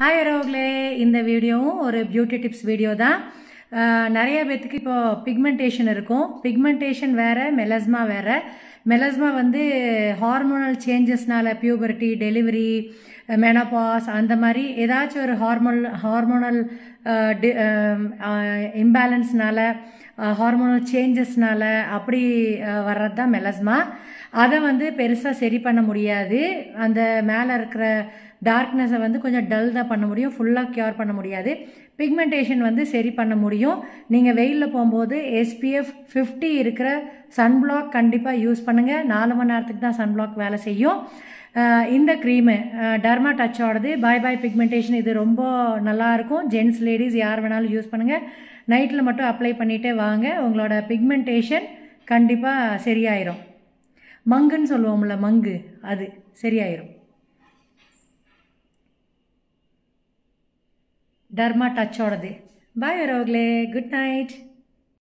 hi ரோக்லே இந்த வீடியோவும் ஒரு பியூட்டி டிப்ஸ் வீடியோ தான் நிறைய பேர்த்துக்கு இப்போது பிக்மெண்டேஷன் இருக்கும் பிக்மெண்டேஷன் வேறு மெலஸ்மா வேறு மெலஸ்மா வந்து ஹார்மோனல் சேஞ்சஸ்னால் பியூபர்ட்டி டெலிவரி மெனபாஸ் அந்த மாதிரி ஏதாச்சும் ஒரு ஹார்மோன் ஹார்மோனல் இம்பேலன்ஸ்னால் ஹார்மோனல் சேஞ்சஸ்னால அப்படி வர்றது தான் மெலஸ்மா அதை வந்து பெருசாக சரி பண்ண முடியாது அந்த மேலே இருக்கிற டார்க்னஸை வந்து கொஞ்சம் டல் தான் பண்ண முடியும் ஃபுல்லாக க்யூர் பண்ண முடியாது பிக்மெண்டேஷன் வந்து சரி பண்ண முடியும் நீங்கள் வெயிலில் போகும்போது எஸ்பிஎஃப் ஃபிஃப்டி இருக்கிற சன்பிளாக் கண்டிப்பாக யூஸ் பண்ணுங்கள் நாலு மணி நேரத்துக்கு தான் சன்பிளாக் வேலை செய்யும் இந்த க்ரீமு டர்மா டச்சோடது பாய் பாய் பிக்மெண்டேஷன் இது ரொம்ப நல்லாயிருக்கும் ஜென்ட்ஸ் லேடிஸ் யார் வேணாலும் யூஸ் பண்ணுங்கள் நைட்டில் மட்டும் அப்ளை பண்ணிகிட்டே வாங்க உங்களோட பிக்மெண்டேஷன் கண்டிப்பாக சரியாயிரும் மங்குன்னு சொல்லுவோம்ல மங்கு அது சரியாயிரும் டர்மா டச்சோடது பாய் உறவுகளே குட் நைட்